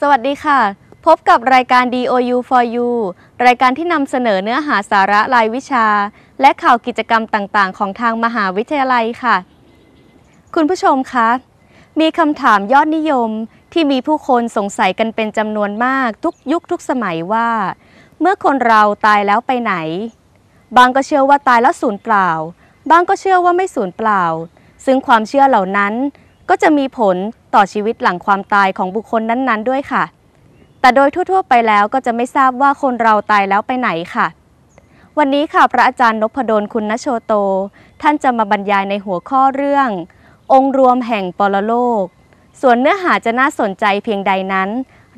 สวัสดีค่ะ พบกับรายการ DOU for You รายการที่นำเสนอเนื้อหาสาระรายวิชา และข่าวกิจกรรมต่างๆของทางมหาวิทยาลัยค่ะ คุณผู้ชมคะ มีคำถามยอดนิยมที่มีผู้คนสงสัยกันเป็นจำนวนมากทุกยุคทุกสมัยว่า เมื่อคนเราตายแล้วไปไหน บางก็เชื่อว่าตายแล้วสูญเปล่า บางก็เชื่อว่าไม่สูญเปล่า ซึ่งความเชื่อเหล่านั้นก็จะมีผลต่อชีวิตหลังความตายของบุคคลนั้นๆ ด้วยค่ะ แต่โดยทั่วๆไปแล้วก็จะไม่ทราบว่าคนเราตายแล้วไปไหนค่ะ วันนี้ค่ะ พระอาจารย์นพดลคุณนโชโต ท่านจะมาบรรยายในหัวข้อเรื่อง องค์รวมแห่งปรโลก ส่วนเนื้อหาจะน่าสนใจเพียงใดนั้น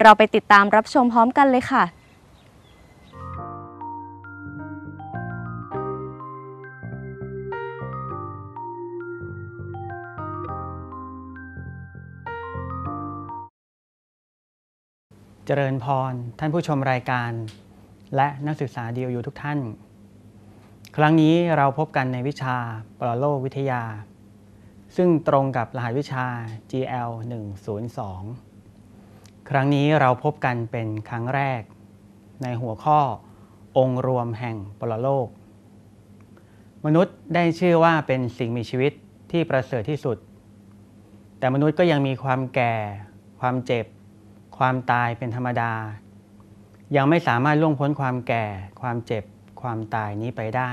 เราไปติดตามรับชมพร้อมกันเลยค่ะเจริญพรท่านผู้ชมรายการ และนักศึกษาดีอยู่ทุกท่าน ครั้งนี้เราพบกันในวิชาปรโลกวิทยา ซึ่งตรงกับรหัสวิชา GL 102ครั้งนี้เราพบกันเป็นครั้งแรก ในหัวข้อองค์รวมแห่งปรโลก มนุษย์ได้ชื่อว่าเป็นสิ่งมีชีวิตที่ประเสริฐที่สุด แต่มนุษย์ก็ยังมีความแก่ความเจ็บความตายเป็นธรรมดา ยังไม่สามารถล่วงพ้นความแก่ความเจ็บความตายนี้ไปได้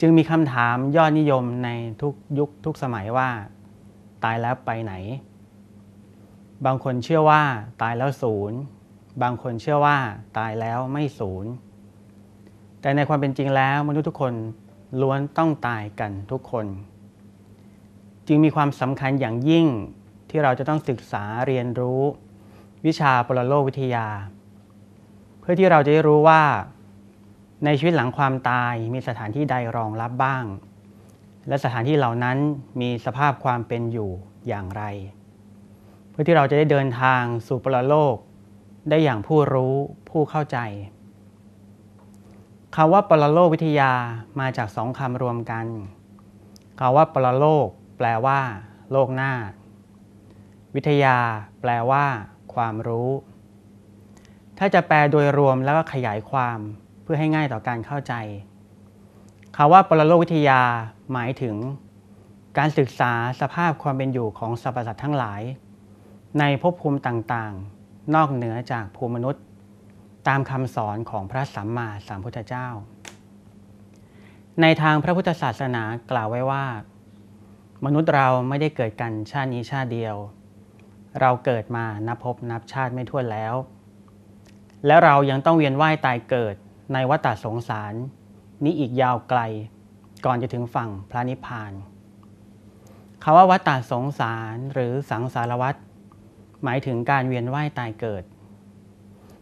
จึงมีคำถามยอดนิยมในทุกยุคทุกสมัยว่า ตายแล้วไปไหน บางคนเชื่อว่า ตายแล้วศูนย์บางคนเชื่อว่า ตายแล้วไม่ศูนย์แต่ในความเป็นจริงแล้วมนุษย์ทุกคนล้วนต้องตายกันทุกคน จึงมีความสำคัญอย่างยิ่งที่เราจะต้องศึกษาเรียนรู้วิชาปรโลกวิทยา เพื่อที่เราจะได้รู้ว่า ในชีวิตหลังความตายมีสถานที่ใดรองรับบ้าง และสถานที่เหล่านั้นมีสภาพความเป็นอยู่อย่างไร เพื่อที่เราจะได้เดินทางสู่ปรโลก ได้อย่างผู้รู้ผู้เข้าใจคำว่า ปรโลกวิทยามาจากสองคำรวมกันคำว่าปรโลก แปลว่า โลกหน้า วิทยาแปลว่าความรู้ ถ้าจะแปลโดยรวมแล้วก็ขยายความเพื่อให้ง่ายต่อการเข้าใจคำว่าปรโลกวิทยาหมายถึง การศึกษาสภาพความเป็นอยู่ของสรรพสัตว์ทั้งหลาย ในภพภูมิต่างๆ นอกเหนือจากภูมิมนุษย์ ตามคำสอนของพระสัมมาสัมพุทธเจ้า ในทางพระพุทธศาสนากล่าวไว้ว่า มนุษย์เราไม่ได้เกิดกันชาตินี้ชาติเดียวเราเกิดมานับพบนับชาติไม่ถ้วนแล้ว และเรายังต้องเวียนว่ายตายเกิดในวัฏสงสาร นี้อีกยาวไกลก่อนจะถึงฝั่งพระนิพพานคำว่าวัฏสงสารหรือสังสารวัฏหมายถึงการเวียนว่ายตายเกิด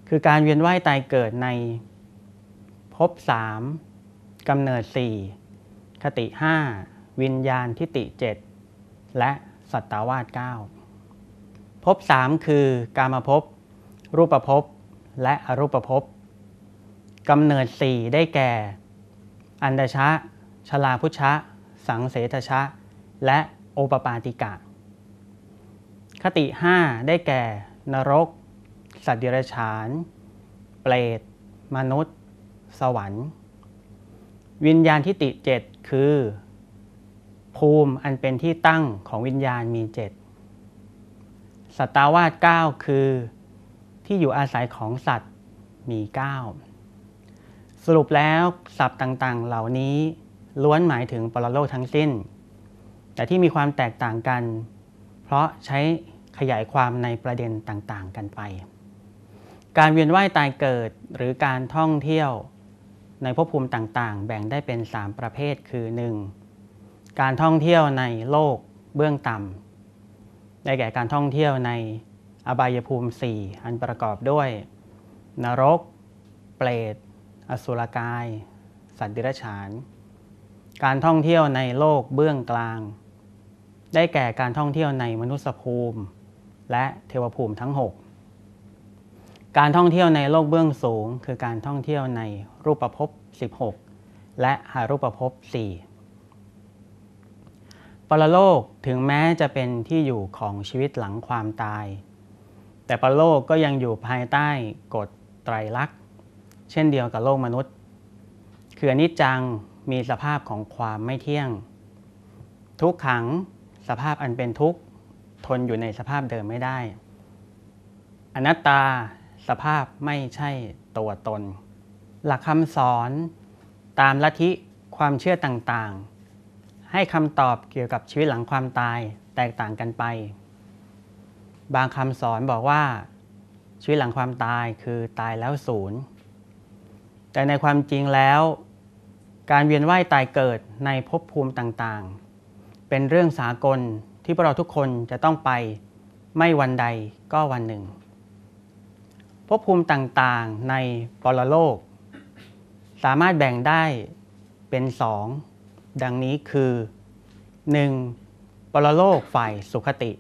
คือการเวียนว่ายตายเกิดในภพสามกำเนิดสี่คติห้าวิญญาณทิติเจ็ดและสัตวาสเก้าภพสามคือกามภพ รูปภพ และอรูปภพกำเนิดสี่ได้แก่ อันดชะ ชลาพุชะ สังเสทชะ และโอปปาติกะ คติ 5 ได้แก่ นรก สัตว์เดรัจฉาน เปรตมนุษย์ สวรรค์ วิญญาณทิ่ติ 7 คือ ภูมิอันเป็นที่ตั้งของวิญญาณมี 7สัตวาส9คือ ที่อยู่อาศัยของสัตว์มี 9 สรุปแล้วศัพท์ต่างๆ เหล่านี้ล้วนหมายถึงปรโลกทั้งสิ้น แต่ที่มีความแตกต่างกัน เพราะใช้ขยายความในประเด็นต่างๆกันไป การเวียนว่ายตายเกิดหรือการท่องเที่ยวในภพภูมิต่างๆ แบ่งได้เป็น 3 ประเภทคือ 1. การท่องเที่ยวในโลกเบื้องต่ำได้แก่การท่องเที่ยวในอบายภูมิ 4 อันประกอบด้วย นรก เปรตอสุรกาย สัตว์ดิรัจฉาน การท่องเที่ยวในโลกเบื้องกลาง ได้แก่การท่องเที่ยวในมนุษยภูมิ และเทวภูมิทั้ง 6 การท่องเที่ยวในโลกเบื้องสูง คือการท่องเที่ยวในรูปภพ16 และหารูปภพ4ปรโลกถึงแม้จะเป็นที่อยู่ของชีวิตหลังความตาย แต่ปรโลกก็ยังอยู่ภายใต้กฎไตรลักษณ์เช่นเดียวกับโลกมนุษย์คืออนิจจังมีสภาพของความไม่เที่ยง ทุกขังสภาพอันเป็นทุกข์ทนอยู่ในสภาพเดิมไม่ได้ อนัตตาสภาพไม่ใช่ตัวตน หลักคำสอนตามลัทธิความเชื่อต่าง ๆให้คำตอบเกี่ยวกับชีวิตหลังความตายแตกต่างกันไป บางคำสอนบอกว่า ชีวิตหลังความตายคือตายแล้วศูนย์แต่ในความจริงแล้ว การเวียนว่ายตายเกิดในภพภูมิต่างๆ เป็นเรื่องสากลที่พวกเราทุกคนจะต้องไปไม่วันใดก็วันหนึ่งภพภูมิต่างๆ ในปรโลก สามารถแบ่งได้เป็นสองดังนี้คือ 1. ปรโลกฝ่ายสุขติ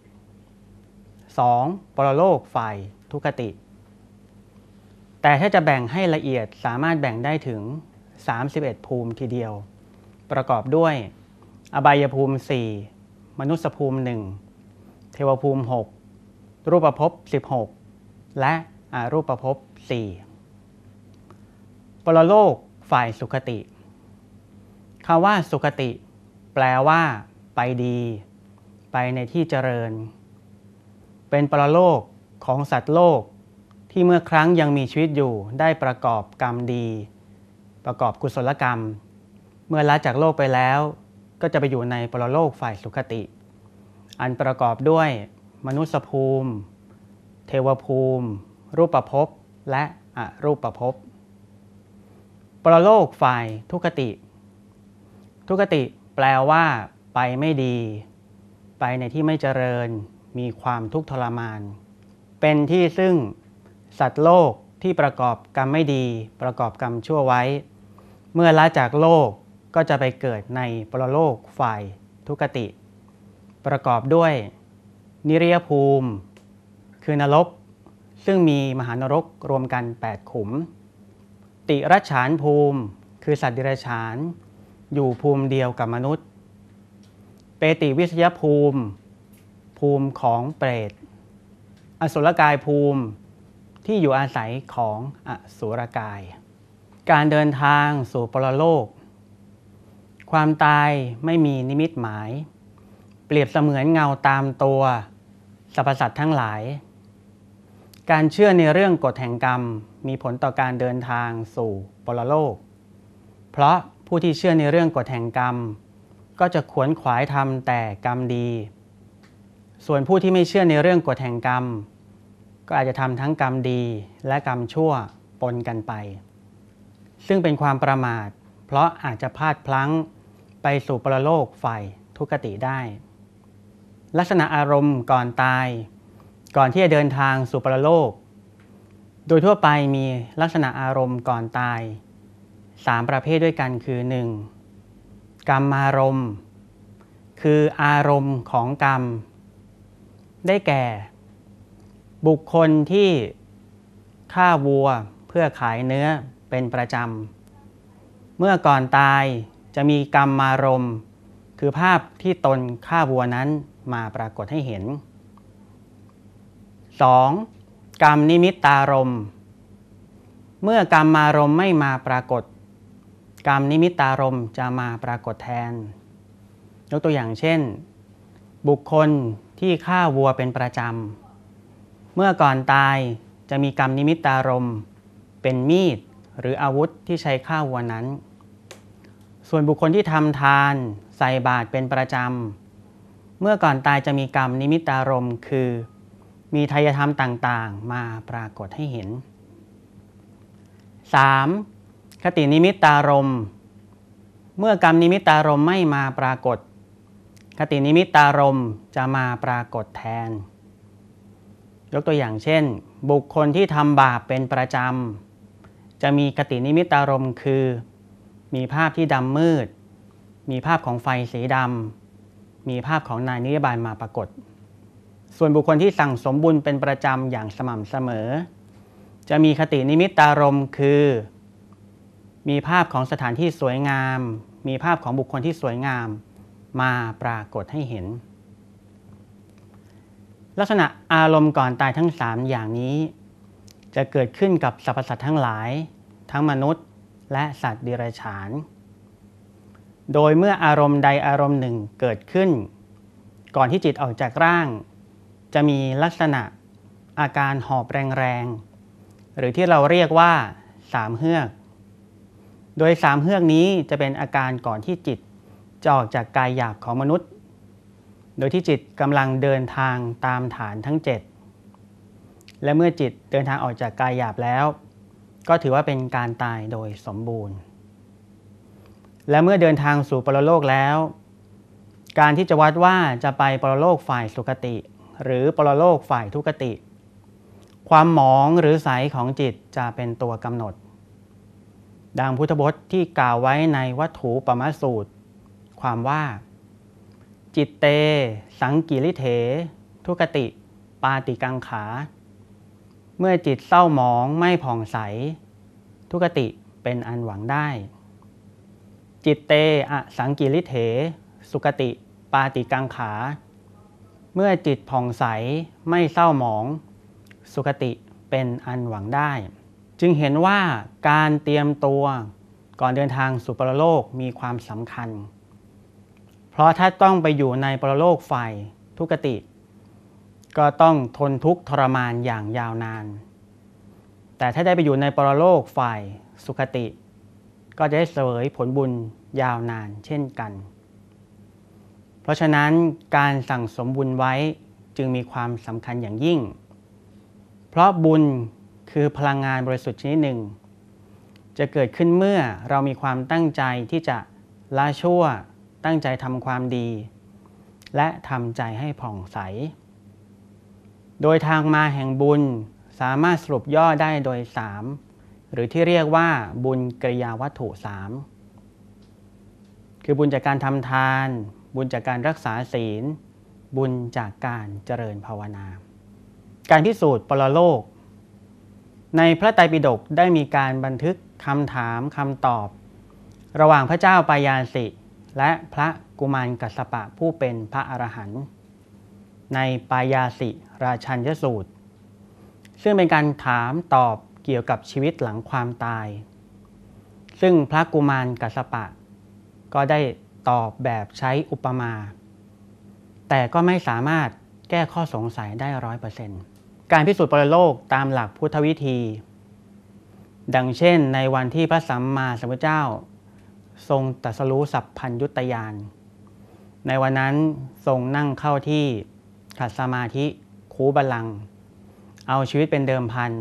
2. ปรโลกฝ่ายทุคติ แต่ถ้าจะแบ่งให้ละเอียดสามารถแบ่งได้ถึง 31 ภูมิทีเดียว ประกอบด้วย อบายภูมิ 4 มนุษภูมิ 1 เทวภูมิ 6 รูปภพ 16 และอรูปภพ 4ปรโลกฝ่ายสุขติคำว่าสุขติ แปลว่า ไปดี ไปในที่เจริญ เป็นปรโลกของสัตว์โลก ที่เมื่อครั้งยังมีชีวิตอยู่ได้ประกอบกรรมดี ประกอบกุศลกรรม เมื่อละจากโลกไปแล้ว ก็จะไปอยู่ในปรโลกฝ่ายสุขติ อันประกอบด้วย มนุษยภูมิ เทวภูมิ รูปภพและอรูปภพปรโลกฝ่ายทุคติทุกติแปลว่า ไปไม่ดี ไปในที่ไม่เจริญมีความทุกข์ทรมาน เป็นที่ซึ่ง สัตว์โลกที่ประกอบกรรมไม่ดีประกอบกรรมชั่วไว้เมื่อละจากโลกก็จะไปเกิดในปรโลกฝ่ายทุกติ ประกอบด้วย นิเรียภูมิ คือนรก ซึ่งมีมหานรกรวมกัน8ขุมติรัชานภูมิ คือสัตว์ดิรัชานอยู่ภูมิเดียวกับมนุษย์ เปติวิทยภูมิ ภูมิของเปรตอสุรกายภูมิที่อยู่อาศัยของอสุรกาย การเดินทางสู่ปรโลก ความตายไม่มีนิมิตหมาย เปรียบเสมือนเงาตามตัวสรรพสัตว์ทั้งหลาย การเชื่อในเรื่องกฎแห่งกรรมมีผลต่อการเดินทางสู่ปรโลก เพราะผู้ที่เชื่อในเรื่องกฎแห่งกรรม ก็จะขวนขวายทำแต่กรรมดี ส่วนผู้ที่ไม่เชื่อในเรื่องกฎแห่งกรรมก็อาจจะทำทั้งกรรมดีและกรรมชั่วปนกันไป ซึ่งเป็นความประมาท เพราะอาจจะพลาดพลั้งไปสู่ประโลกฝ่ายทุกติได้ ลักษณะอารมณ์ก่อนตาย ก่อนที่จะเดินทางสู่ประโลก โดยทั่วไปมีลักษณะอารมณ์ก่อนตาย3 ประเภทด้วยกันคือ 1. กรรมอารมณ์ คืออารมณ์ของกรรม ได้แก่ บุคคลที่ฆ่าวัวเพื่อขายเนื้อเป็นประจำ เมื่อก่อนตายจะมีกรรมอารมณ์ คือภาพที่ตนฆ่าวัวนั้นมาปรากฏให้เห็น 2. กรรมนิมิตตารมเมื่อกรรมอารมณ์ไม่มาปรากฏกรรมนิมิตารมจะมาปรากฏแทนยกตัวอย่างเช่น บุคคลที่ฆ่าวัวเป็นประจำเมื่อก่อนตายจะมีกรรมนิมิตารมเป็นมีดหรืออาวุธที่ใช้ฆ่าวัวนั้น ส่วนบุคคลที่ทำทานใส่บาตรเป็นประจำเมื่อก่อนตายจะมีกรรมนิมิตารมคือ มีทายธรรมต่างๆ มาปรากฏให้เห็น 3. คตินิมิตตารม เมื่อกรรมนิมิตตารมไม่มาปรากฏ คตินิมิตตารมจะมาปรากฏแทน ยกตัวอย่างเช่น บุคคลที่ทำบาปเป็นประจำ จะมีคตินิมิตตารมคือ มีภาพที่ดำมืด มีภาพของไฟสีดำ มีภาพของนายนิยบาลมาปรากฏ ส่วนบุคคลที่สั่งสมบุญเป็นประจำอย่างสม่ำเสมอ จะมีคตินิมิตตารมคือมีภาพของสถานที่สวยงาม มีภาพของบุคคลที่สวยงามมาปรากฏให้เห็น ลักษณะอารมณ์ก่อนตายทั้ง 3 อย่างนี้ จะเกิดขึ้นกับสรรพสัตว์ทั้งหลาย ทั้งมนุษย์ และสัตว์ดิเรกชาน โดยเมื่ออารมณ์ใดอารมณ์หนึ่งเกิดขึ้น ก่อนที่จิตออกจากร่าง จะมีลักษณะอาการหอบแรงๆหรือที่เราเรียกว่าสามเฮือกโดย 3เฮือกนี้จะเป็นอาการก่อนที่จิตจะออกจากกายหยาบของมนุษย์ โดยที่จิตกำลังเดินทางตามฐานทั้ง 7 และเมื่อจิตเดินทางออกจากกายหยาบแล้ว ก็ถือว่าเป็นการตายโดยสมบูรณ์ และเมื่อเดินทางสู่ปรโลกแล้ว การที่จะวัดว่าจะไปปรโลกฝ่ายสุคติ หรือปรโลกฝ่ายทุกติ ความหมองหรือใสของจิตจะเป็นตัวกำหนดดังพุทธบทที่กล่าวไว้ในวัตถุปมาสูตร ความว่า จิตเต สังกิริเถ ทุกติปาติกังขา เมื่อจิตเศร้าหมองไม่ผ่องใส ทุกติเป็นอันหวังได้ จิตเตอสังกิริเถสุกติปาติกังขา เมื่อจิตผ่องใสไม่เศร้าหมอง สุกติเป็นอันหวังได้จึงเห็นว่าการเตรียมตัวก่อนเดินทางสู่ปรโลกมีความสำคัญ เพราะถ้าต้องไปอยู่ในปรโลกไฟทุกติ ก็ต้องทนทุกข์ทรมานอย่างยาวนาน แต่ถ้าได้ไปอยู่ในปรโลกฝ่ายสุขติ ก็จะได้เสวยผลบุญยาวนานเช่นกัน เพราะฉะนั้นการสั่งสมบุญไว้จึงมีความสำคัญอย่างยิ่ง เพราะบุญคือพลังงานบริสุทธิ์ชนิดหนึ่งจะเกิดขึ้นเมื่อเรามีความตั้งใจที่จะละชั่วตั้งใจทำความดี และทำใจให้ผ่องใส โดยทางมาแห่งบุญสามารถสรุปย่อได้โดย 3 หรือที่เรียกว่าบุญกริยาวัตถุ3 คือบุญจากการทำทาน บุญจากการรักษาศีล บุญจากการเจริญภาวนา การพิสูจน์ปรโลกในพระไตรปิฎกได้มีการบันทึกคำถามคำตอบ ระหว่างพระเจ้าปายาสิ และพระกุมารกัสปะผู้เป็นพระอรหันต์ในปายาสิราชัญยสูตร ซึ่งเป็นการถามตอบเกี่ยวกับชีวิตหลังความตาย ซึ่งพระกุมารกัสปะ ก็ได้ตอบแบบใช้อุปมา แต่ก็ไม่สามารถแก้ข้อสงสัยได้ร้อยเปอร์เซ็นต์การพิสูจน์ปรโลกตามหลักพุทธวิธี ดังเช่นในวันที่พระสัมมาสัมพุทธเจ้า ทรงตรัสรู้สัพพัญยุตยาน ในวันนั้นทรงนั่งเข้าที่ ขัดสมาธิคูบาลัง เอาชีวิตเป็นเดิมพัน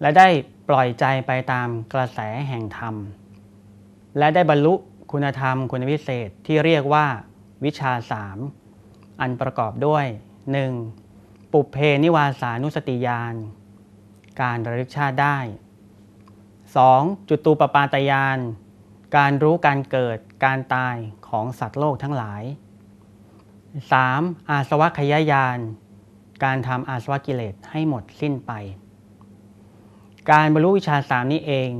และได้ปล่อยใจไปตามกระแสแห่งธรรม และได้บรรลุคุณธรรมคุณวิเศษที่เรียกว่าวิชาสาม อันประกอบด้วย 1. ปุเพนิวาสานุสติยาน การระลึกชาติได้ 2. จุตูปปาตยานการรู้การเกิดการตายของสัตว์โลกทั้งหลาย 3. อาสวะขยายาน การทำอาสวะกิเลสให้หมดสิ้นไป การบรรลุวิชาสามนี้เอง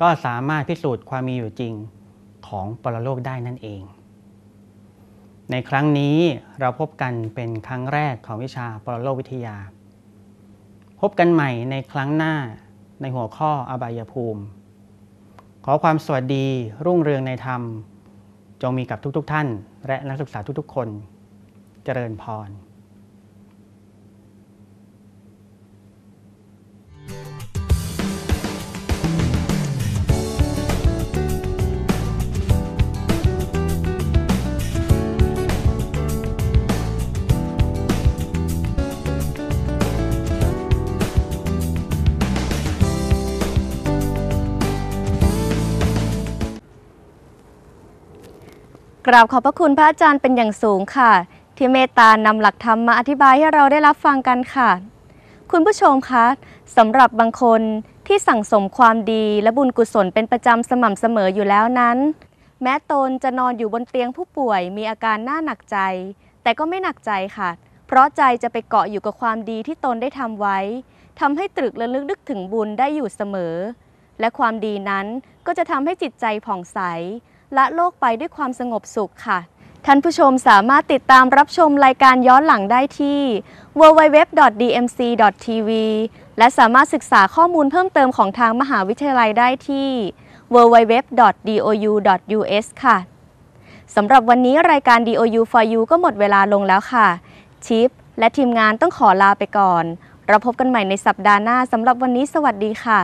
ก็สามารถพิสูจน์ความมีอยู่จริงของปรโลกได้นั่นเองในครั้งนี้เราพบกันเป็นครั้งแรกของวิชาปรโลกวิทยา พบกันใหม่ในครั้งหน้าในหัวข้ออบายภูมิ ขอความสวัสดีรุ่งเรืองในธรรม จงมีกับทุกๆทท่านและนักศึกษาทุกๆคนเจริญพรกราบขอบพระคุณพระอาจารย์เป็นอย่างสูงค่ะ ที่เมตตา นำหลักธรรมมาอธิบายให้เราได้รับฟังกันค่ะ คุณผู้ชมคะสำหรับบางคนที่สั่งสมความดีและบุญกุศลเป็นประจำสม่ำเสมออยู่แล้วนั้น แม้ตนจะนอนอยู่บนเตียงผู้ป่วยมีอาการน่าหนักใจ แต่ก็ไม่หนักใจค่ะ เพราะใจจะไปเกาะอยู่กับความดีที่ตนได้ทำไว้ทำให้ตรึกระลึกนึกถึงบุญได้อยู่เสมอ และความดีนั้นก็จะทำให้จิตใจผ่องใสละโลกไปด้วยความสงบสุขค่ะ ท่านผู้ชมสามารถติดตามรับชมรายการย้อนหลังได้ที่ www.dmc.tv และสามารถศึกษาข้อมูลเพิ่มเติมของทางมหาวิทยาลัยได้ที่ www.dou.us ค่ะสำหรับวันนี้รายการ DOU for You ก็หมดเวลาลงแล้วค่ะ ชิปและทีมงานต้องขอลาไปก่อนเราพบกันใหม่ในสัปดาห์หน้าสำหรับวันนี้สวัสดีค่ะ